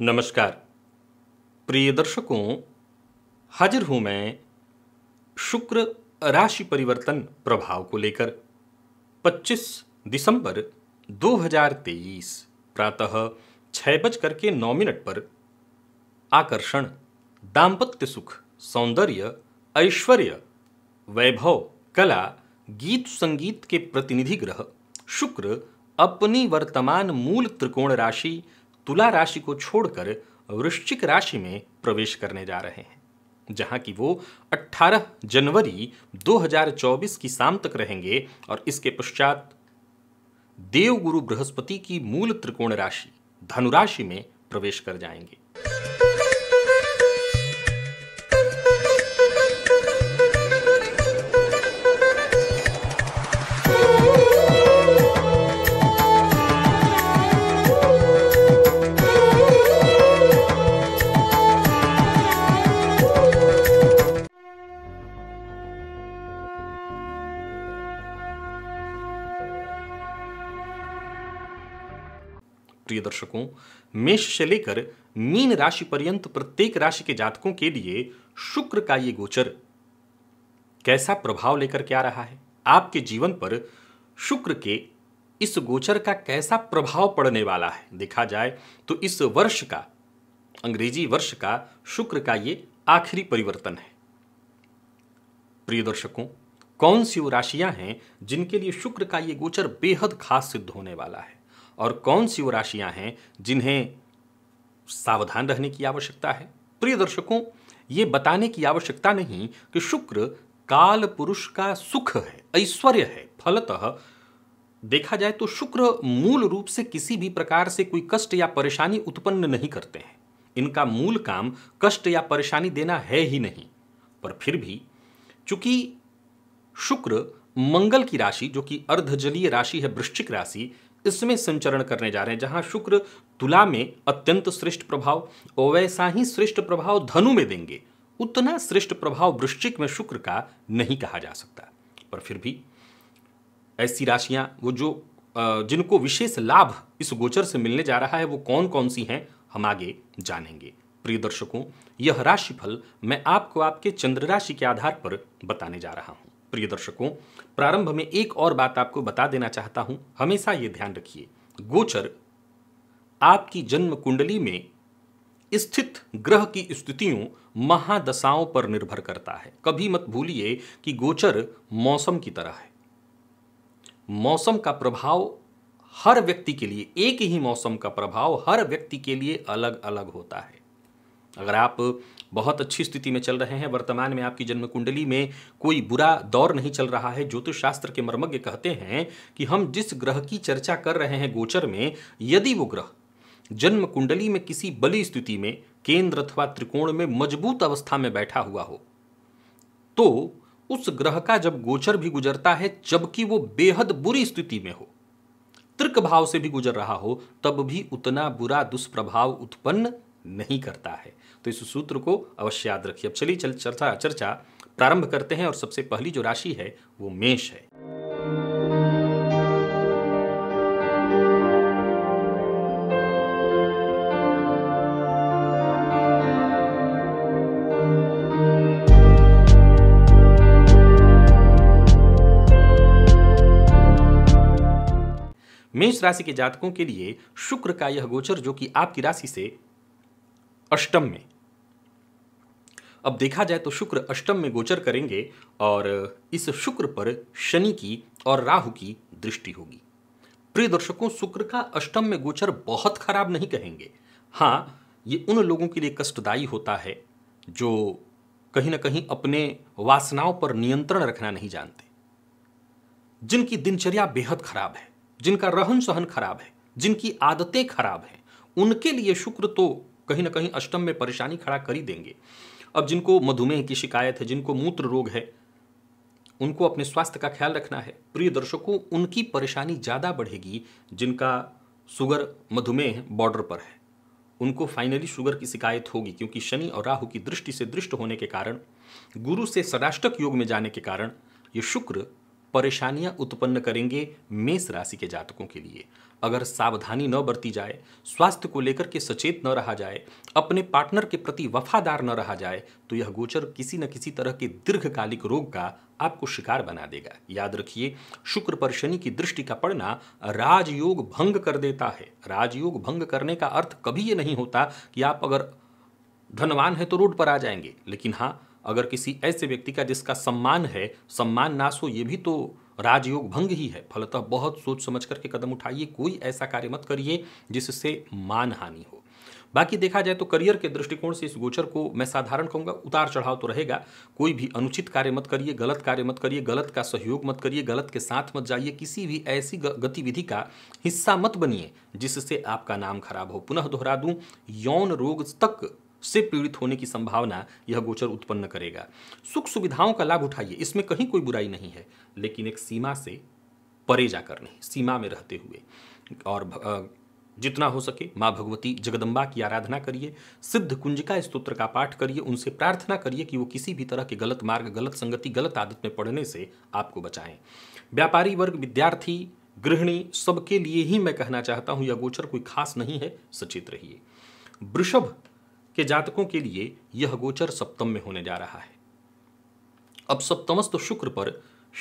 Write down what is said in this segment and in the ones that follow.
नमस्कार प्रिय दर्शकों हाजिर हूं मैं शुक्र राशि परिवर्तन प्रभाव को लेकर 25 दिसंबर 2023 प्रातः छह बज करके नौ मिनट पर आकर्षण दाम्पत्य सुख सौंदर्य ऐश्वर्य वैभव कला गीत संगीत के प्रतिनिधि ग्रह शुक्र अपनी वर्तमान मूल त्रिकोण राशि तुला राशि को छोड़कर वृश्चिक राशि में प्रवेश करने जा रहे हैं जहां की वो 18 जनवरी 2024 की शाम तक रहेंगे और इसके पश्चात देवगुरु बृहस्पति की मूल त्रिकोण राशि धनुराशि में प्रवेश कर जाएंगे दर्शकों मेष से लेकर मीन राशि पर्यंत प्रत्येक राशि के जातकों के लिए शुक्र का ये गोचर कैसा प्रभाव लेकर के आ रहा है आपके जीवन पर शुक्र के इस गोचर का कैसा प्रभाव पड़ने वाला है देखा जाए तो इस वर्ष का अंग्रेजी वर्ष का शुक्र का ये आखिरी परिवर्तन है प्रिय दर्शकों कौन सी वो राशियां हैं जिनके लिए शुक्र का ये गोचर बेहद खास सिद्ध होने वाला है और कौन सी वो राशियां हैं जिन्हें सावधान रहने की आवश्यकता है प्रिय दर्शकों ये बताने की आवश्यकता नहीं कि शुक्र काल पुरुष का सुख है ऐश्वर्य है फलतः देखा जाए तो शुक्र मूल रूप से किसी भी प्रकार से कोई कष्ट या परेशानी उत्पन्न नहीं करते हैं इनका मूल काम कष्ट या परेशानी देना है ही नहीं पर फिर भी चूंकि शुक्र मंगल की राशि जो कि अर्धजलीय राशि है वृश्चिक राशि इसमें संचरण करने जा रहे हैं जहां शुक्र तुला में अत्यंत श्रेष्ठ प्रभाव और वैसा ही श्रेष्ठ प्रभाव धनु में देंगे उतना श्रेष्ठ प्रभाव वृश्चिक में शुक्र का नहीं कहा जा सकता पर फिर भी ऐसी राशियां वो जो जिनको विशेष लाभ इस गोचर से मिलने जा रहा है वो कौन कौन सी हैं हम आगे जानेंगे प्रिय दर्शकों यह राशिफल मैं आपको आपके चंद्र राशि के आधार पर बताने जा रहा हूं प्रिय दर्शकों प्रारंभ में एक और बात आपको बता देना चाहता हूं हमेशा ये ध्यान रखिए गोचर आपकी जन्म कुंडली में स्थित ग्रह की स्थितियों महादशाओं पर निर्भर करता है कभी मत भूलिए कि गोचर मौसम की तरह है मौसम का प्रभाव हर व्यक्ति के लिए एक ही मौसम का प्रभाव हर व्यक्ति के लिए अलग अलग होता है अगर आप बहुत अच्छी स्थिति में चल रहे हैं वर्तमान में आपकी जन्म कुंडली में कोई बुरा दौर नहीं चल रहा है ज्योतिष शास्त्र के मर्मज्ञ कहते हैं कि हम जिस ग्रह की चर्चा कर रहे हैं गोचर में यदि वो ग्रह जन्म कुंडली में किसी बली स्थिति में केंद्र अथवा त्रिकोण में मजबूत अवस्था में बैठा हुआ हो तो उस ग्रह का जब गोचर भी गुजरता है जबकि वो बेहद बुरी स्थिति में हो तृक भाव से भी गुजर रहा हो तब भी उतना बुरा दुष्प्रभाव उत्पन्न नहीं करता है तो इस सूत्र को अवश्य याद रखिए अब चलिए चल चर्चा चर्चा प्रारंभ करते हैं और सबसे पहली जो राशि है वो मेष है मेष राशि के जातकों के लिए शुक्र का यह गोचर जो कि आपकी राशि से अष्टम में अब देखा जाए तो शुक्र अष्टम में गोचर करेंगे और इस शुक्र पर शनि की और राहु की दृष्टि होगी प्रिय दर्शकों शुक्र का अष्टम में गोचर बहुत खराब नहीं कहेंगे हाँ ये उन लोगों के लिए कष्टदायी होता है जो कहीं ना कहीं अपने वासनाओं पर नियंत्रण रखना नहीं जानते जिनकी दिनचर्या बेहद खराब है जिनका रहन सहन खराब है जिनकी आदतें खराब हैं उनके लिए शुक्र तो कहीं ना कहीं अष्टम में परेशानी खड़ा कर ही देंगे अब जिनको मधुमेह की शिकायत है जिनको मूत्र रोग है उनको अपने स्वास्थ्य का ख्याल रखना है प्रिय दर्शकों उनकी परेशानी ज़्यादा बढ़ेगी जिनका शुगर मधुमेह बॉर्डर पर है उनको फाइनली शुगर की शिकायत होगी क्योंकि शनि और राहु की दृष्टि से दृष्ट होने के कारण गुरु से सदाष्टक योग में जाने के कारण ये शुक्र परेशानियां उत्पन्न करेंगे मेष राशि के जातकों के लिए अगर सावधानी न बरती जाए स्वास्थ्य को लेकर के सचेत न रहा जाए अपने पार्टनर के प्रति वफादार न रहा जाए तो यह गोचर किसी न किसी तरह के दीर्घकालिक रोग का आपको शिकार बना देगा याद रखिए शुक्र पर शनि की दृष्टि का पड़ना राजयोग भंग कर देता है राजयोग भंग करने का अर्थ कभी ये नहीं होता कि आप अगर धनवान है तो रोड पर आ जाएंगे लेकिन हाँ अगर किसी ऐसे व्यक्ति का जिसका सम्मान है सम्मान नाश हो ये भी तो राजयोग भंग ही है फलतः बहुत सोच समझ करके कदम उठाइए कोई ऐसा कार्य मत करिए जिससे मान हानि हो बाकी देखा जाए तो करियर के दृष्टिकोण से इस गोचर को मैं साधारण कहूँगा उतार चढ़ाव तो रहेगा कोई भी अनुचित कार्य मत करिए गलत कार्य मत करिए गलत का सहयोग मत करिए गलत के साथ मत जाइए किसी भी ऐसी गतिविधि का हिस्सा मत बनिए जिससे आपका नाम खराब हो पुनः दोहरा दूं यौन रोग तक से पीड़ित होने की संभावना यह गोचर उत्पन्न करेगा सुख सुविधाओं का लाभ उठाइए इसमें कहीं कोई बुराई नहीं है लेकिन एक सीमा से परे जाकर नहीं सीमा में रहते हुए और जितना हो सके माँ भगवती जगदम्बा की आराधना करिए सिद्ध कुंजिका स्तोत्र का पाठ करिए उनसे प्रार्थना करिए कि वो किसी भी तरह के गलत मार्ग गलत संगति गलत आदत में पड़ने से आपको बचाएं व्यापारी वर्ग विद्यार्थी गृहिणी सबके लिए ही मैं कहना चाहता हूँ यह गोचर कोई खास नहीं है सचेत रहिए वृषभ कि जातकों के लिए यह गोचर सप्तम में होने जा रहा है अब सप्तमस्त शुक्र पर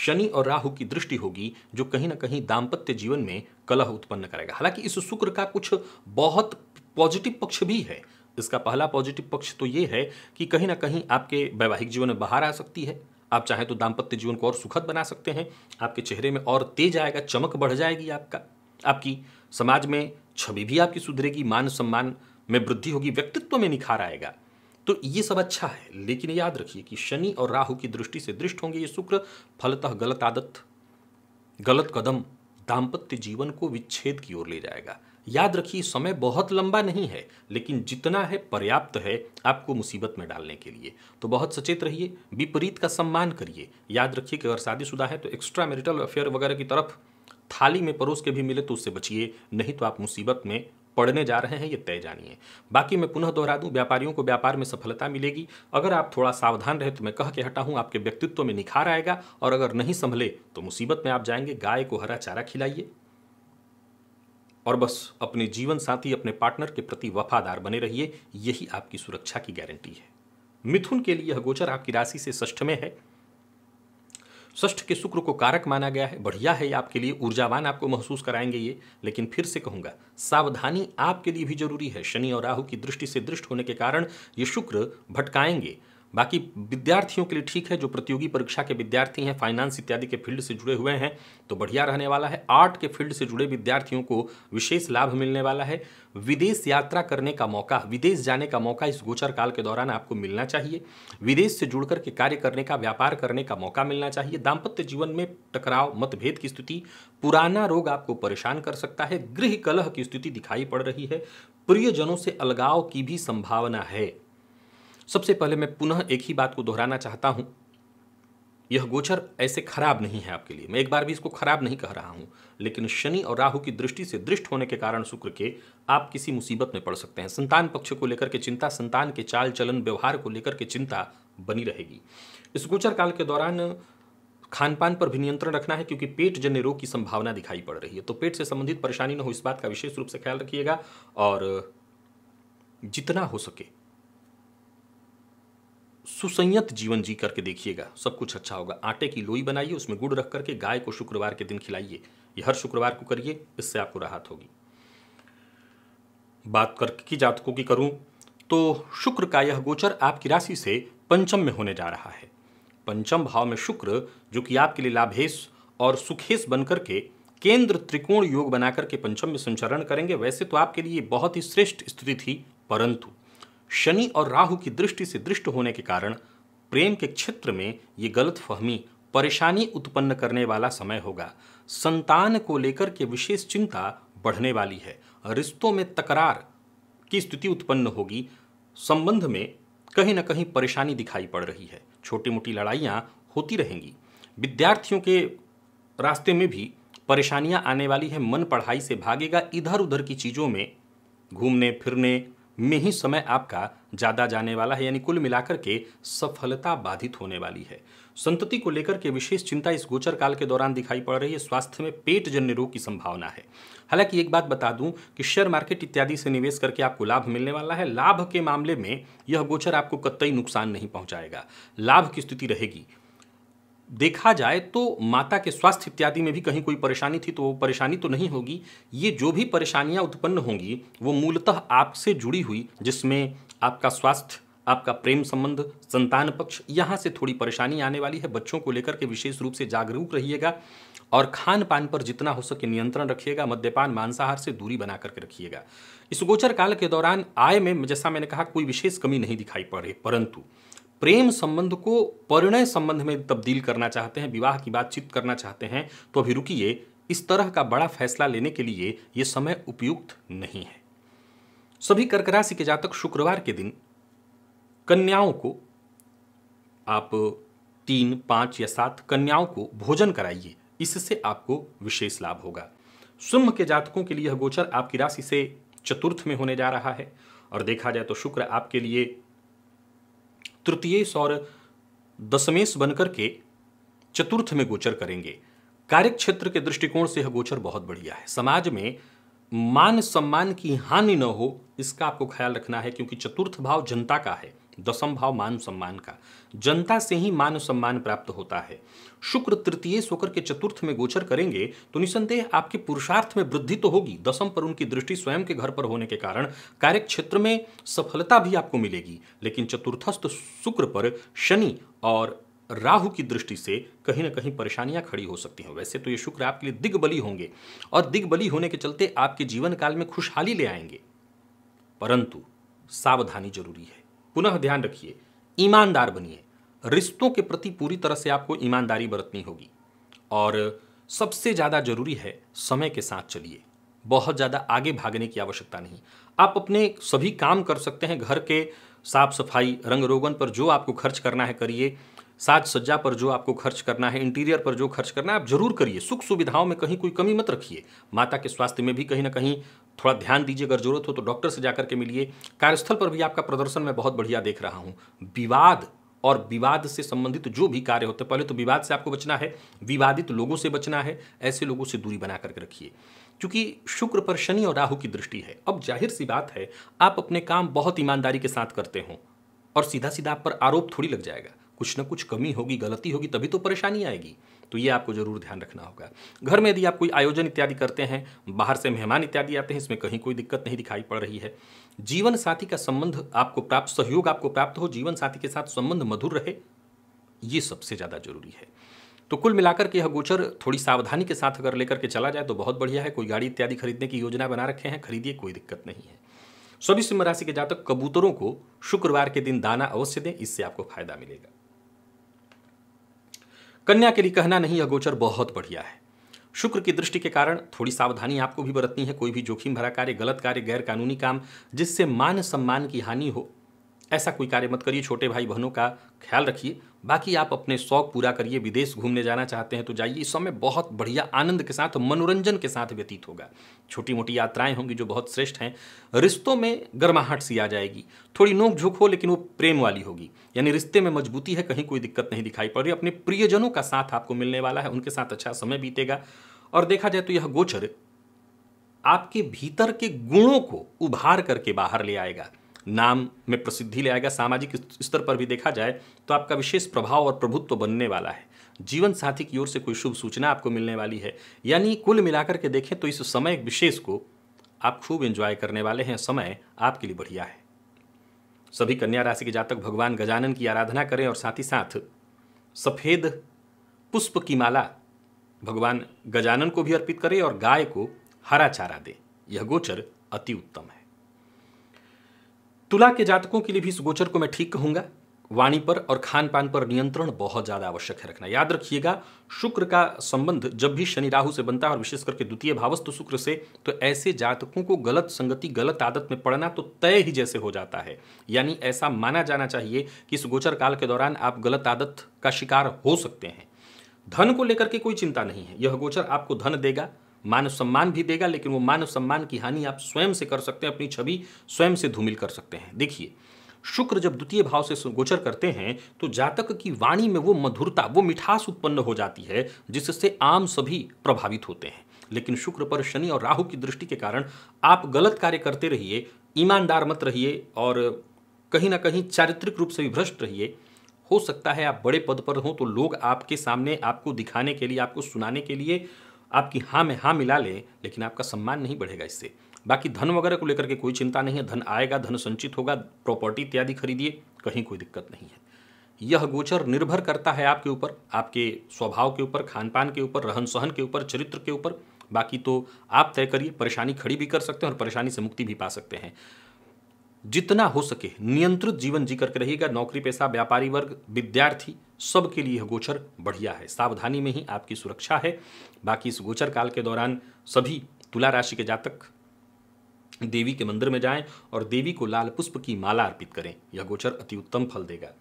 शनि और राहु की दृष्टि होगी जो कहीं ना कहीं दाम्पत्य जीवन में कलह उत्पन्न करेगा हालांकि इस शुक्र का कुछ बहुत पॉजिटिव पक्ष भी है इसका पहला पॉजिटिव पक्ष तो ये है कि कहीं ना कहीं आपके वैवाहिक जीवन में बाहर आ सकती है आप चाहें तो दाम्पत्य जीवन को और सुखद बना सकते हैं आपके चेहरे में और तेज आएगा चमक बढ़ जाएगी आपका आपकी समाज में छवि भी आपकी सुधरेगी मान सम्मान में वृद्धि होगी व्यक्तित्व में निखार आएगा तो ये सब अच्छा है लेकिन याद रखिए कि शनि और राहु की दृष्टि से दृष्ट होंगे ये शुक्र फलतः गलत आदत गलत कदम दाम्पत्य जीवन को विच्छेद की ओर ले जाएगा याद रखिए समय बहुत लंबा नहीं है लेकिन जितना है पर्याप्त है आपको मुसीबत में डालने के लिए तो बहुत सचेत रहिए विपरीत का सम्मान करिए याद रखिए कि अगर शादीशुदा है तो एक्स्ट्रा मैरिटल अफेयर वगैरह की तरफ थाली में परोस के भी मिले तो उससे बचिए नहीं तो आप मुसीबत में पढ़ने जा रहे हैं ये तय जानिए बाकी मैं पुनः दोहरा दूं व्यापारियों को व्यापार में सफलता मिलेगी अगर आप थोड़ा सावधान रहे तो मैं कह के हटा हूं आपके व्यक्तित्व में निखार आएगा और अगर नहीं संभले तो मुसीबत में आप जाएंगे गाय को हरा चारा खिलाइए और बस अपने जीवन साथी अपने पार्टनर के प्रति वफादार बने रहिए यही आपकी सुरक्षा की गारंटी है मिथुन के लिए यह गोचर आपकी राशि से ष्ठ में है ष्ठ के शुक्र को कारक माना गया है बढ़िया है ये आपके लिए ऊर्जावान आपको महसूस कराएंगे ये लेकिन फिर से कहूँगा सावधानी आपके लिए भी जरूरी है शनि और राहु की दृष्टि से दृष्ट होने के कारण ये शुक्र भटकाएंगे बाकी विद्यार्थियों के लिए ठीक है जो प्रतियोगी परीक्षा के विद्यार्थी हैं फाइनेंस इत्यादि के फील्ड से जुड़े हुए हैं तो बढ़िया रहने वाला है आर्ट के फील्ड से जुड़े विद्यार्थियों को विशेष लाभ मिलने वाला है विदेश यात्रा करने का मौका विदेश जाने का मौका इस गोचर काल के दौरान आपको मिलना चाहिए विदेश से जुड़कर के कार्य करने का व्यापार करने का मौका मिलना चाहिए दाम्पत्य जीवन में टकराव मतभेद की स्थिति पुराना रोग आपको परेशान कर सकता है गृह कलह की स्थिति दिखाई पड़ रही है प्रियजनों से अलगाव की भी संभावना है सबसे पहले मैं पुनः एक ही बात को दोहराना चाहता हूँ यह गोचर ऐसे खराब नहीं है आपके लिए मैं एक बार भी इसको खराब नहीं कह रहा हूँ लेकिन शनि और राहु की दृष्टि से दृष्ट होने के कारण शुक्र के आप किसी मुसीबत में पड़ सकते हैं संतान पक्ष को लेकर के चिंता संतान के चाल चलन व्यवहार को लेकर के चिंता बनी रहेगी इस गोचर काल के दौरान खान पान पर भी नियंत्रण रखना है क्योंकि पेट जन्य रोग की संभावना दिखाई पड़ रही है तो पेट से संबंधित परेशानी न हो इस बात का विशेष रूप से ख्याल रखिएगा और जितना हो सके सुसंयत जीवन जी करके देखिएगा सब कुछ अच्छा होगा आटे की लोई बनाइए उसमें गुड़ रख करके गाय को शुक्रवार के दिन खिलाइए ये हर शुक्रवार को करिए इससे आपको राहत होगी बात कर की जातकों की करूं तो शुक्र का यह गोचर आपकी राशि से पंचम में होने जा रहा है पंचम भाव में शुक्र जो कि आपके लिए लाभेश और सुखेश बनकर के केंद्र त्रिकोण योग बनाकर के पंचम में संचरण करेंगे वैसे तो आपके लिए बहुत ही श्रेष्ठ स्थिति थी परंतु शनि और राहु की दृष्टि से दृष्ट होने के कारण प्रेम के क्षेत्र में ये गलत फहमी परेशानी उत्पन्न करने वाला समय होगा संतान को लेकर के विशेष चिंता बढ़ने वाली है रिश्तों में तकरार की स्थिति उत्पन्न होगी संबंध में कहीं ना कहीं परेशानी दिखाई पड़ रही है छोटी मोटी लड़ाइयाँ होती रहेंगी विद्यार्थियों के रास्ते में भी परेशानियाँ आने वाली है मन पढ़ाई से भागेगा इधर उधर की चीज़ों में घूमने फिरने में ही समय आपका ज़्यादा जाने वाला है यानी कुल मिलाकर के सफलता बाधित होने वाली है संतति को लेकर के विशेष चिंता इस गोचर काल के दौरान दिखाई पड़ रही है स्वास्थ्य में पेट जन्य रोग की संभावना है हालांकि एक बात बता दूं कि शेयर मार्केट इत्यादि से निवेश करके आपको लाभ मिलने वाला है लाभ के मामले में यह गोचर आपको कतई नुकसान नहीं पहुंचाएगा लाभ की स्थिति रहेगी देखा जाए तो माता के स्वास्थ्य इत्यादि में भी कहीं कोई परेशानी थी तो वो परेशानी तो नहीं होगी ये जो भी परेशानियां उत्पन्न होंगी वो मूलतः आपसे जुड़ी हुई जिसमें आपका स्वास्थ्य आपका प्रेम संबंध संतान पक्ष यहाँ से थोड़ी परेशानी आने वाली है बच्चों को लेकर के विशेष रूप से जागरूक रहिएगा और खान पान पर जितना हो सके नियंत्रण रखिएगा मद्यपान मांसाहार से दूरी बना करके रखिएगा इस गोचर काल के दौरान आय में जैसा मैंने कहा कोई विशेष कमी नहीं दिखाई पड़े परंतु प्रेम संबंध को परिणय संबंध में तब्दील करना चाहते हैं विवाह की बातचीत करना चाहते हैं तो अभी रुकिए इस तरह का बड़ा फैसला लेने के लिए ये समय उपयुक्त नहीं है सभी कर्क राशि के जातक शुक्रवार के दिन कन्याओं को आप तीन पांच या सात कन्याओं को भोजन कराइए इससे आपको विशेष लाभ होगा सुम्भ के जातकों के लिए यह गोचर आपकी राशि से चतुर्थ में होने जा रहा है और देखा जाए तो शुक्र आपके लिए तृतीय और दशमेश बनकर के चतुर्थ में गोचर करेंगे कार्य क्षेत्र के दृष्टिकोण से यह गोचर बहुत बढ़िया है समाज में मान सम्मान की हानि न हो इसका आपको ख्याल रखना है क्योंकि चतुर्थ भाव जनता का है दसम भाव मान सम्मान का जनता से ही मान सम्मान प्राप्त होता है शुक्र तृतीय शुक्र के चतुर्थ में गोचर करेंगे तो निसंदेह आपके पुरुषार्थ में वृद्धि तो होगी दसम पर उनकी दृष्टि स्वयं के घर पर होने के कारण कार्य क्षेत्र में सफलता भी आपको मिलेगी लेकिन चतुर्थस्थ शुक्र पर शनि और राहु की दृष्टि से कहीं ना कहीं परेशानियां खड़ी हो सकती हैं वैसे तो ये शुक्र आपके लिए दिग्बली होंगे और दिग्बली होने के चलते आपके जीवन काल में खुशहाली ले आएंगे परंतु सावधानी जरूरी है पुनः ध्यान रखिए ईमानदार बनिए रिश्तों के प्रति पूरी तरह से आपको ईमानदारी बरतनी होगी और सबसे ज़्यादा जरूरी है समय के साथ चलिए बहुत ज़्यादा आगे भागने की आवश्यकता नहीं आप अपने सभी काम कर सकते हैं घर के साफ सफाई रंग रोगन पर जो आपको खर्च करना है करिए साज सज्जा पर जो आपको खर्च करना है इंटीरियर पर जो खर्च करना है आप जरूर करिए सुख सुविधाओं में कहीं कोई कमी मत रखिए माता के स्वास्थ्य में भी कहीं ना कहीं थोड़ा ध्यान दीजिए अगर जरूरत हो तो डॉक्टर से जाकर के मिलिए कार्यस्थल पर भी आपका प्रदर्शन मैं बहुत बढ़िया देख रहा हूँ विवाद और विवाद से संबंधित जो भी कार्य होते हैं पहले तो विवाद से आपको बचना है विवादित लोगों से बचना है ऐसे लोगों से दूरी बना करके रखिए क्योंकि शुक्र पर शनि और राहु की दृष्टि है अब जाहिर सी बात है आप अपने काम बहुत ईमानदारी के साथ करते हो और सीधा सीधा आप पर आरोप थोड़ी लग जाएगा कुछ ना कुछ कमी होगी गलती होगी तभी तो परेशानी आएगी तो ये आपको जरूर ध्यान रखना होगा घर में यदि आप कोई आयोजन इत्यादि करते हैं बाहर से मेहमान इत्यादि आते हैं इसमें कहीं कोई दिक्कत नहीं दिखाई पड़ रही है जीवन साथी का संबंध आपको प्राप्त सहयोग आपको प्राप्त हो जीवन साथी के साथ संबंध मधुर रहे ये सबसे ज़्यादा जरूरी है तो कुल मिलाकर के यह गोचर थोड़ी सावधानी के साथ अगर लेकर के चला जाए तो बहुत बढ़िया है कोई गाड़ी इत्यादि खरीदने की योजना बना रखे हैं खरीदिए कोई दिक्कत नहीं है सभी सिंह राशि के जातक कबूतरों को शुक्रवार के दिन दाना अवश्य दें इससे आपको फायदा मिलेगा कन्या के लिए कहना नहीं अगोचर बहुत बढ़िया है शुक्र की दृष्टि के कारण थोड़ी सावधानी आपको भी बरतनी है कोई भी जोखिम भरा कार्य गलत कार्य गैर कानूनी काम जिससे मान सम्मान की हानि हो ऐसा कोई कार्य मत करिए छोटे भाई बहनों का ख्याल रखिए बाकी आप अपने शौक पूरा करिए विदेश घूमने जाना चाहते हैं तो जाइए इस समय बहुत बढ़िया आनंद के साथ मनोरंजन के साथ व्यतीत होगा छोटी मोटी यात्राएं होंगी जो बहुत श्रेष्ठ हैं रिश्तों में गर्माहट सी आ जाएगी थोड़ी नोक झोंक हो लेकिन वो प्रेम वाली होगी यानी रिश्ते में मजबूती है कहीं कोई दिक्कत नहीं दिखाई पड़ रही अपने प्रियजनों का साथ आपको मिलने वाला है उनके साथ अच्छा समय बीतेगा और देखा जाए तो यह गोचर आपके भीतर के गुणों को उभार करके बाहर ले आएगा नाम में प्रसिद्धि ले आएगा सामाजिक स्तर पर भी देखा जाए तो आपका विशेष प्रभाव और प्रभुत्व तो बनने वाला है जीवन साथी की ओर से कोई शुभ सूचना आपको मिलने वाली है यानी कुल मिलाकर के देखें तो इस समय विशेष को आप खूब एंजॉय करने वाले हैं समय आपके लिए बढ़िया है सभी कन्या राशि के जातक भगवान गजानन की आराधना करें और साथ ही साथ सफ़ेद पुष्प की माला भगवान गजानन को भी अर्पित करें और गाय को हरा चारा दें यह गोचर अति उत्तम है तुला के जातकों के लिए भी इस गोचर को मैं ठीक कहूंगा वाणी पर और खान पान पर नियंत्रण बहुत ज़्यादा आवश्यक है रखना याद रखिएगा शुक्र का संबंध जब भी शनि राहु से बनता है और विशेष करके द्वितीय भावस्तु शुक्र से तो ऐसे जातकों को गलत संगति गलत आदत में पड़ना तो तय ही जैसे हो जाता है यानी ऐसा माना जाना चाहिए कि इस गोचर काल के दौरान आप गलत आदत का शिकार हो सकते हैं धन को लेकर के कोई चिंता नहीं है यह गोचर आपको धन देगा मानव सम्मान भी देगा लेकिन वो मानव सम्मान की हानि आप स्वयं से कर सकते हैं अपनी छवि स्वयं से धूमिल कर सकते हैं देखिए शुक्र जब द्वितीय भाव से गोचर करते हैं तो जातक की वाणी में वो मधुरता वो मिठास उत्पन्न हो जाती है जिससे आम सभी प्रभावित होते हैं लेकिन शुक्र पर शनि और राहु की दृष्टि के कारण आप गलत कार्य करते रहिए ईमानदार मत रहिए और कहीं ना कहीं चारित्रिक रूप से भी भ्रष्ट रहिए हो सकता है आप बड़े पद पर हों तो लोग आपके सामने आपको दिखाने के लिए आपको सुनाने के लिए आपकी हाँ में हाँ मिला ले, लेकिन आपका सम्मान नहीं बढ़ेगा इससे बाकी धन वगैरह को लेकर के कोई चिंता नहीं है धन आएगा धन संचित होगा प्रॉपर्टी इत्यादि खरीदिए कहीं कोई दिक्कत नहीं है यह गोचर निर्भर करता है आपके ऊपर आपके स्वभाव के ऊपर खान पान के ऊपर रहन सहन के ऊपर चरित्र के ऊपर बाकी तो आप तय करिए परेशानी खड़ी भी कर सकते हैं और परेशानी से मुक्ति भी पा सकते हैं जितना हो सके नियंत्रित जीवन जी करके रहिएगा नौकरी पेशा व्यापारी वर्ग विद्यार्थी सबके लिए यह गोचर बढ़िया है सावधानी में ही आपकी सुरक्षा है बाकी इस गोचर काल के दौरान सभी तुला राशि के जातक देवी के मंदिर में जाएं और देवी को लाल पुष्प की माला अर्पित करें यह गोचर अति उत्तम फल देगा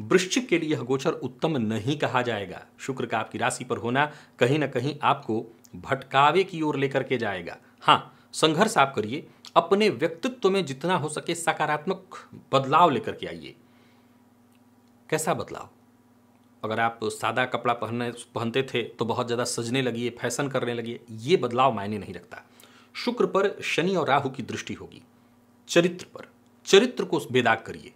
वृश्चिक के लिए यह गोचर उत्तम नहीं कहा जाएगा शुक्र का आपकी राशि पर होना कहीं ना कहीं आपको भटकावे की ओर लेकर के जाएगा हाँ संघर्ष आप करिए अपने व्यक्तित्व में जितना हो सके सकारात्मक बदलाव लेकर के आइए कैसा बदलाव अगर आप सादा कपड़ा पहनने पहनते थे तो बहुत ज़्यादा सजने लगिए फैशन करने लगिए ये बदलाव मायने नहीं रखता शुक्र पर शनि और राहु की दृष्टि होगी चरित्र पर चरित्र को बेदाग करिए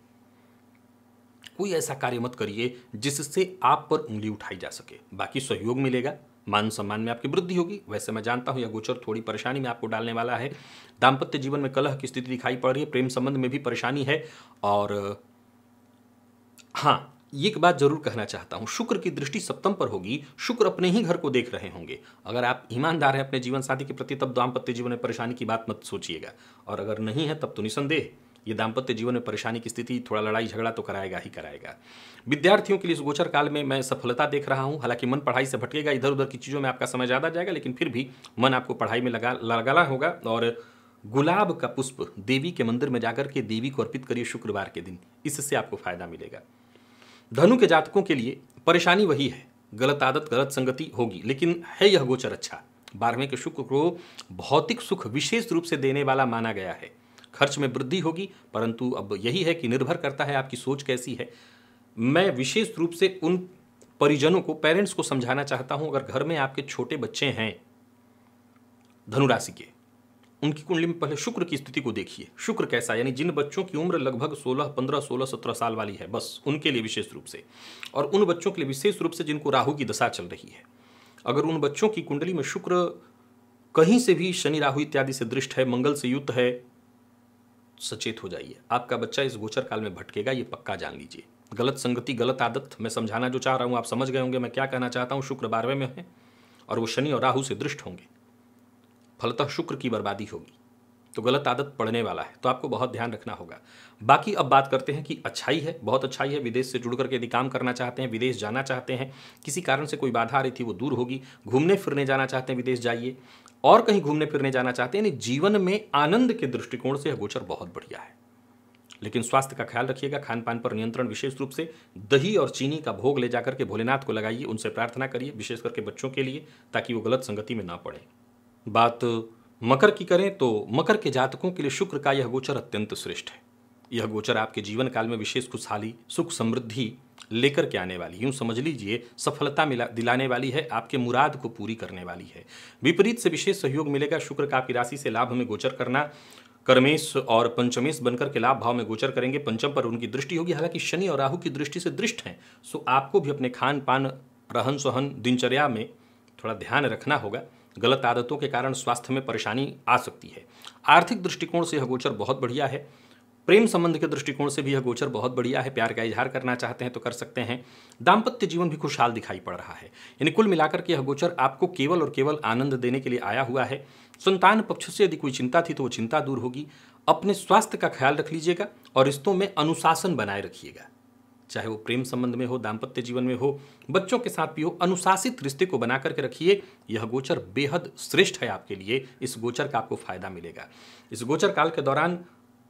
कोई ऐसा कार्य मत करिए जिससे आप पर उंगली उठाई जा सके बाकी सहयोग मिलेगा मान सम्मान में आपकी वृद्धि होगी वैसे मैं जानता हूँ यह गोचर थोड़ी परेशानी में आपको डालने वाला है दाम्पत्य जीवन में कलह की स्थिति दिखाई पड़ रही है प्रेम संबंध में भी परेशानी है और हाँ एक बात जरूर कहना चाहता हूँ शुक्र की दृष्टि सप्तम पर होगी शुक्र अपने ही घर को देख रहे होंगे अगर आप ईमानदार हैं अपने जीवन साथी के प्रति तब दाम्पत्य जीवन में परेशानी की बात मत सोचिएगा और अगर नहीं है तब तो निसंदेह ये दाम्पत्य जीवन में परेशानी की स्थिति थोड़ा लड़ाई झगड़ा तो कराएगा ही कराएगा विद्यार्थियों के लिए इस गोचर काल में मैं सफलता देख रहा हूँ हालांकि मन पढ़ाई से भटकेगा इधर उधर की चीज़ों में आपका समय ज़्यादा जाएगा लेकिन फिर भी मन आपको पढ़ाई में लगा लगाना होगा और गुलाब का पुष्प देवी के मंदिर में जाकर के देवी को अर्पित करिए शुक्रवार के दिन इससे आपको फायदा मिलेगा धनु के जातकों के लिए परेशानी वही है गलत आदत गलत संगति होगी लेकिन है यह गोचर अच्छा बारहवें के शुक्र को भौतिक सुख विशेष रूप से देने वाला माना गया है खर्च में वृद्धि होगी परंतु अब यही है कि निर्भर करता है आपकी सोच कैसी है मैं विशेष रूप से उन परिजनों को पेरेंट्स को समझाना चाहता हूं अगर घर में आपके छोटे बच्चे हैं धनुराशि के उनकी कुंडली में पहले शुक्र की स्थिति को देखिए शुक्र कैसा यानी जिन बच्चों की उम्र लगभग 16, 15, 16, 17 साल वाली है बस उनके लिए विशेष रूप से और उन बच्चों के लिए विशेष रूप से जिनको राहु की दशा चल रही है अगर उन बच्चों की कुंडली में शुक्र कहीं से भी शनि राहु इत्यादि से दृष्ट है मंगल से युक्त है सचेत हो जाइए आपका बच्चा इस गोचर काल में भटकेगा ये पक्का जान लीजिए गलत संगति गलत आदत मैं समझाना जो चाह रहा हूँ आप समझ गए होंगे मैं क्या कहना चाहता हूँ शुक्र बारहवें में है और वो शनि और राहु से दृष्ट होंगे फलतः शुक्र की बर्बादी होगी तो गलत आदत पड़ने वाला है तो आपको बहुत ध्यान रखना होगा बाकी अब बात करते हैं कि अच्छाई है बहुत अच्छाई है विदेश से जुड़ करके यदि काम करना चाहते हैं विदेश जाना चाहते हैं किसी कारण से कोई बाधा आ रही थी वो दूर होगी घूमने फिरने जाना चाहते हैं विदेश जाइए और कहीं घूमने फिरने जाना चाहते हैं यानी जीवन में आनंद के दृष्टिकोण से गोचर बहुत बढ़िया है लेकिन स्वास्थ्य का ख्याल रखिएगा खान पान पर नियंत्रण विशेष रूप से दही और चीनी का भोग ले जाकर के भोलेनाथ को लगाइए उनसे प्रार्थना करिए विशेष करके बच्चों के लिए ताकि वो गलत संगति में ना पड़े बात मकर की करें तो मकर के जातकों के लिए शुक्र का यह गोचर अत्यंत श्रेष्ठ है यह गोचर आपके जीवन काल में विशेष खुशहाली सुख समृद्धि लेकर के आने वाली यूं समझ लीजिए सफलता मिला दिलाने वाली है आपके मुराद को पूरी करने वाली है विपरीत से विशेष सहयोग मिलेगा शुक्र का आपकी राशि से लाभ में गोचर करना कर्मेश और पंचमेश बनकर के लाभ भाव में गोचर करेंगे पंचम पर उनकी दृष्टि होगी हालांकि शनि और राहु की दृष्टि से दृष्ट हैं सो आपको भी अपने खान पान रहन सहन दिनचर्या में थोड़ा ध्यान रखना होगा गलत आदतों के कारण स्वास्थ्य में परेशानी आ सकती है आर्थिक दृष्टिकोण से यह गोचर बहुत बढ़िया है प्रेम संबंध के दृष्टिकोण से भी यह गोचर बहुत बढ़िया है प्यार का इजहार करना चाहते हैं तो कर सकते हैं दाम्पत्य जीवन भी खुशहाल दिखाई पड़ रहा है यानी कुल मिलाकर के यह गोचर आपको केवल और केवल आनंद देने के लिए आया हुआ है संतान पक्ष से यदि कोई चिंता थी तो वो चिंता दूर होगी अपने स्वास्थ्य का ख्याल रख लीजिएगा और रिश्तों में अनुशासन बनाए रखिएगा चाहे वो प्रेम संबंध में हो दाम्पत्य जीवन में हो बच्चों के साथ भी हो अनुशासित रिश्ते को बना करके रखिए यह गोचर बेहद श्रेष्ठ है आपके लिए इस गोचर का आपको फायदा मिलेगा इस गोचर काल के दौरान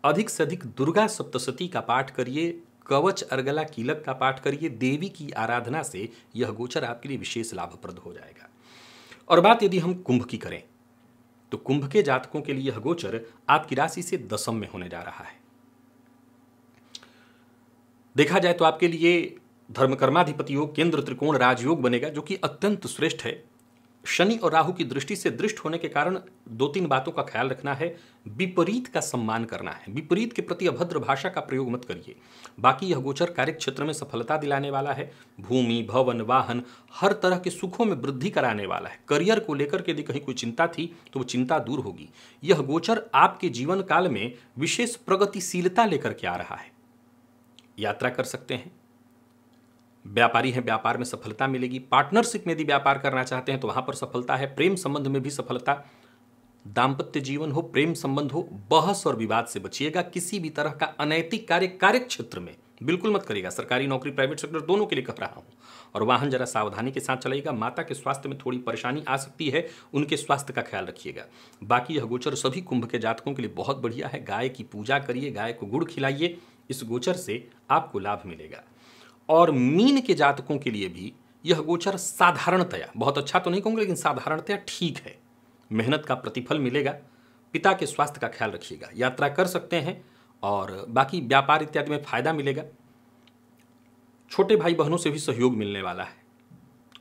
अधिक से अधिक दुर्गा सप्तशती का पाठ करिए कवच अर्गला कीलक का पाठ करिए देवी की आराधना से यह गोचर आपके लिए विशेष लाभप्रद हो जाएगा और बात यदि हम कुंभ की करें तो कुंभ के जातकों के लिए यह गोचर आपकी राशि से दसम में होने जा रहा है देखा जाए तो आपके लिए धर्मकर्माधिपति योग केंद्र त्रिकोण राजयोग बनेगा जो कि अत्यंत श्रेष्ठ है शनि और राहु की दृष्टि से दृष्ट होने के कारण दो तीन बातों का ख्याल रखना है विपरीत का सम्मान करना है विपरीत के प्रति अभद्र भाषा का प्रयोग मत करिए बाकी यह गोचर कार्य क्षेत्र में सफलता दिलाने वाला है भूमि भवन वाहन हर तरह के सुखों में वृद्धि कराने वाला है करियर को लेकर के यदि कहीं कोई चिंता थी तो वो चिंता दूर होगी यह गोचर आपके जीवन काल में विशेष प्रगतिशीलता लेकर के आ रहा है यात्रा कर सकते हैं व्यापारी हैं व्यापार में सफलता मिलेगी पार्टनरशिप में यदि व्यापार करना चाहते हैं तो वहाँ पर सफलता है प्रेम संबंध में भी सफलता दाम्पत्य जीवन हो प्रेम संबंध हो बहस और विवाद से बचिएगा किसी भी तरह का अनैतिक कार्य कार्य क्षेत्र में बिल्कुल मत करेगा सरकारी नौकरी प्राइवेट सेक्टर दोनों के लिए कह रहा हूँ और वाहन जरा सावधानी के साथ चलाइएगा माता के स्वास्थ्य में थोड़ी परेशानी आ सकती है उनके स्वास्थ्य का ख्याल रखिएगा बाकी यह गोचर सभी कुंभ के जातकों के लिए बहुत बढ़िया है गाय की पूजा करिए गाय को गुड़ खिलाइए इस गोचर से आपको लाभ मिलेगा और मीन के जातकों के लिए भी यह गोचर साधारणतया बहुत अच्छा तो नहीं कहूँगा लेकिन साधारणतया ठीक है मेहनत का प्रतिफल मिलेगा पिता के स्वास्थ्य का ख्याल रखिएगा यात्रा कर सकते हैं और बाकी व्यापार इत्यादि में फायदा मिलेगा छोटे भाई बहनों से भी सहयोग मिलने वाला है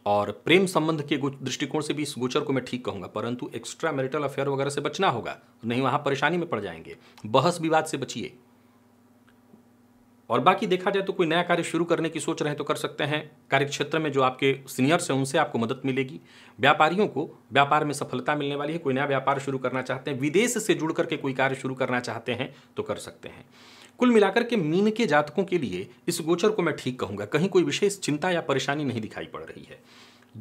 और प्रेम संबंध के दृष्टिकोण से भी इस गोचर को मैं ठीक कहूँगा परंतु एक्स्ट्रा मैरिटल अफेयर वगैरह से बचना होगा नहीं वहाँ परेशानी में पड़ जाएंगे बहस विवाद से बचिए और बाकी देखा जाए तो कोई नया कार्य शुरू करने की सोच रहे तो कर सकते हैं कार्यक्षेत्र में जो आपके सीनियर्स हैं उनसे आपको मदद मिलेगी व्यापारियों को व्यापार में सफलता मिलने वाली है कोई नया व्यापार शुरू करना चाहते हैं विदेश से जुड़ करके कोई कार्य शुरू करना चाहते हैं तो कर सकते हैं कुल मिलाकर के मीन के जातकों के लिए इस गोचर को मैं ठीक कहूँगा कहीं कोई विशेष चिंता या परेशानी नहीं दिखाई पड़ रही है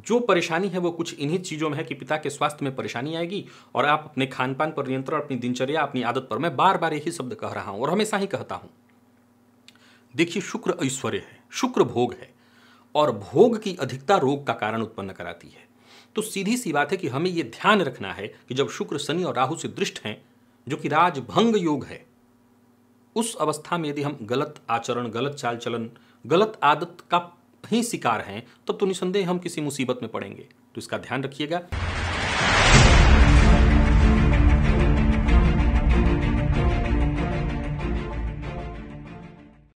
जो परेशानी है वो कुछ इन्हीं चीज़ों में है कि पिता के स्वास्थ्य में परेशानी आएगी और आप अपने खान पान पर नियंत्रण अपनी दिनचर्या अपनी आदत पर मैं बार बार यही शब्द कह रहा हूँ और हमेशा ही कहता हूँ देखिए शुक्र ऐश्वर्य है शुक्र भोग है और भोग की अधिकता रोग का कारण उत्पन्न कराती है तो सीधी सी बात है कि हमें यह ध्यान रखना है कि जब शुक्र शनि और राहु से दृष्ट हैं जो कि राजभंग योग है उस अवस्था में यदि हम गलत आचरण गलत चाल चलन गलत आदत का ही शिकार हैं तब तो, तो निसंदेह हम किसी मुसीबत में पड़ेंगे तो इसका ध्यान रखिएगा